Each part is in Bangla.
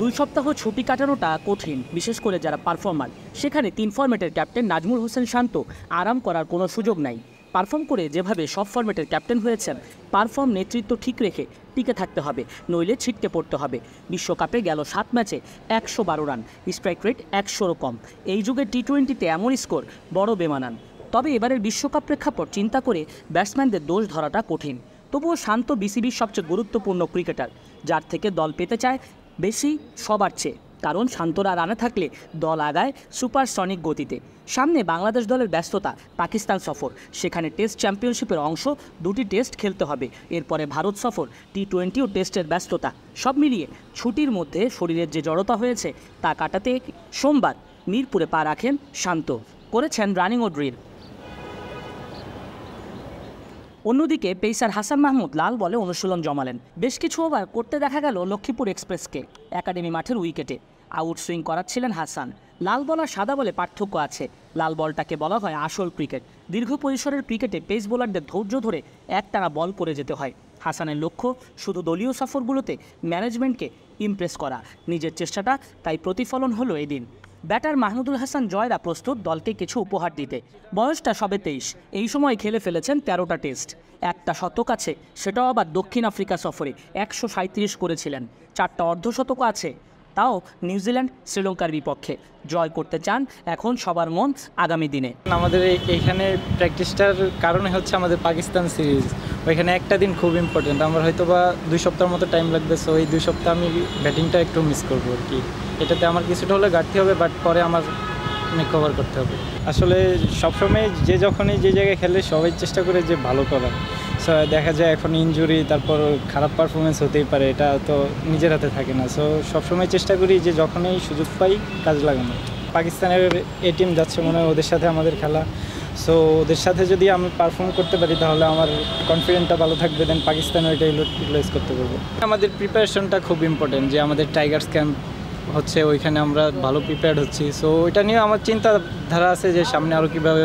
দুই সপ্তাহ ছুটি কাটানোটা কঠিন বিশেষ করে যারা পারফর্মার সেখানে তিন ফরম্যাটের ক্যাপ্টেন নাজমুল হোসেন শান্ত আরাম করার কোনো সুযোগ নাই পারফর্ম করে যেভাবে সব ফরম্যাটের ক্যাপ্টেন হয়েছেন পারফর্ম নেতৃত্ব ঠিক রেখে টিকে থাকতে হবে নইলে ছিটকে পড়তে হবে বিশ্বকাপে গেল সাত ম্যাচে একশো বারো রান স্ট্রাইক রেট একশোরও কম এই যুগে টি টোয়েন্টিতে এমন স্কোর বড় বেমানান তবে এবারের বিশ্বকাপ প্রেক্ষাপট চিন্তা করে ব্যাটসম্যানদের দোষ ধরাটা কঠিন তবুও শান্ত বিসিবির সবচেয়ে গুরুত্বপূর্ণ ক্রিকেটার যার থেকে দল পেতে চায় বেশি সবার চেয়ে কারণ শান্তরা রানে থাকলে দল আগায় সুপারসনিক গতিতে সামনে বাংলাদেশ দলের ব্যস্ততা পাকিস্তান সফর সেখানে টেস্ট চ্যাম্পিয়নশিপের অংশ দুটি টেস্ট খেলতে হবে এরপরে ভারত সফর টি টোয়েন্টি ও টেস্টের ব্যস্ততা সব মিলিয়ে ছুটির মধ্যে শরীরের যে জড়তা হয়েছে তা কাটাতে সোমবার মিরপুরে পা রাখেন শান্ত করেছেন রানিং ও ড্রিল অন্যদিকে পেসার হাসান মাহমুদ লাল বলে অনুশীলন জমালেন বেশ কিছু ওভার করতে দেখা গেল লক্ষ্মীপুর এক্সপ্রেসকে একাডেমি মাঠের উইকেটে আউট সুইং করাচ্ছিলেন হাসান লাল বল আর সাদা বলে পার্থক্য আছে লাল বলটাকে বলা হয় আসল ক্রিকেট দীর্ঘ পরিসরের ক্রিকেটে পেস বোলারদের ধৈর্য ধরে একটানা বল করে যেতে হয় হাসানের লক্ষ্য শুধু দলীয় সফরগুলোতে ম্যানেজমেন্টকে ইমপ্রেস করা নিজের চেষ্টাটা তাই প্রতিফলন হলো এদিন ব্যাটার মাহমুদুল হাসান জয়রা প্রস্তুত দলকে কিছু উপহার দিতে বয়সটা সবে তেইশ এই সময় খেলে ফেলেছেন তেরোটা টেস্ট একটা শতক আছে সেটাও আবার দক্ষিণ আফ্রিকা সফরে একশো সাঁত্রিশ করেছিলেন চারটা অর্ধশতক আছে তাও নিউজিল্যান্ড শ্রীলঙ্কার বিপক্ষে জয় করতে চান এখন সবার মন আগামী দিনে আমাদের এখানে প্র্যাকটিসটার কারণে হচ্ছে আমাদের পাকিস্তান সিরিজ ওইখানে একটা দিন খুব ইম্পর্টেন্ট আমার হয়তো বা দুই সপ্তাহের মতো টাইম লাগবে সো এই দুই সপ্তাহ আমি ব্যাটিংটা একটু মিস করবো আর কি এটাতে আমার কিছুটা হলে ঘাটতি হবে বাট পরে আমার কভার করতে হবে আসলে সবসময় যে যখনই যে জায়গায় খেলে সবাই চেষ্টা করে যে ভালো করার সো দেখা যায় এখন ইনজুরি তারপর খারাপ পারফরমেন্স হতেই পারে এটা তো নিজের হাতে থাকে না সো সবসময় চেষ্টা করি যে যখনই সুযোগ পাই কাজ লাগানো পাকিস্তানের এ টিম যাচ্ছে মনে হয় ওদের সাথে আমাদের খেলা সো ওদের সাথে যদি আমি পারফর্ম করতে পারি তাহলে আমার কনফিডেন্টটা ভালো থাকবে দেন পাকিস্তানও এটা ইউটিলাইজ করতে পারবো আমাদের প্রিপারেশনটা খুব ইম্পর্টেন্ট যে আমাদের টাইগার্স ক্যাম্প হচ্ছে ওইখানে আমরা ভালো প্রিপেয়ার্ড হচ্ছি সো ওইটা নিয়ে আমার চিন্তাধারা আছে যে সামনে আরও কীভাবে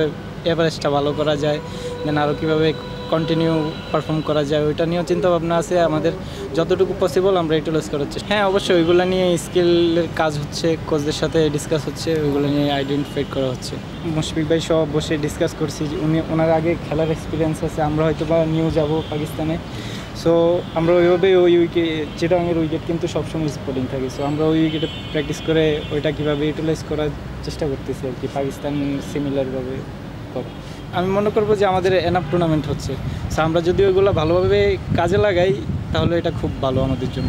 এভারেজটা ভালো করা যায় দেন আরও কীভাবে কন্টিনিউ পারফর্ম করা যায় ওইটা নিয়েও চিন্তাভাবনা আছে আমাদের যতটুকু পসিবল আমরা লস করার চেষ্টা হ্যাঁ অবশ্যই ওইগুলো নিয়ে স্কিলের কাজ হচ্ছে কোচদের সাথে ডিসকাস হচ্ছে ওইগুলো নিয়ে আইডেন্টিফাই করা হচ্ছে মুশফিক ভাই সব বসে ডিসকাস করছি উনি ওনার আগে খেলার এক্সপিরিয়েন্স আছে আমরা হয়তো বা নিউ যাবো পাকিস্তানে সো আমরা ওইভাবে ওই যেটা চিটাংয়ের উইকেট কিন্তু সবসময় স্পোর্টিং থাকে সো আমরা ওই উইকেটে প্র্যাকটিস করে ওইটা কীভাবে ইউটিলাইজ করার চেষ্টা করতেছি আর কি পাকিস্তান সিমিলারভাবে করে আমি মনে করবো যে আমাদের এনাফ টুর্নামেন্ট হচ্ছে সো আমরা যদি ওইগুলো ভালোভাবে কাজে লাগাই তাহলে এটা খুব ভালো আমাদের জন্য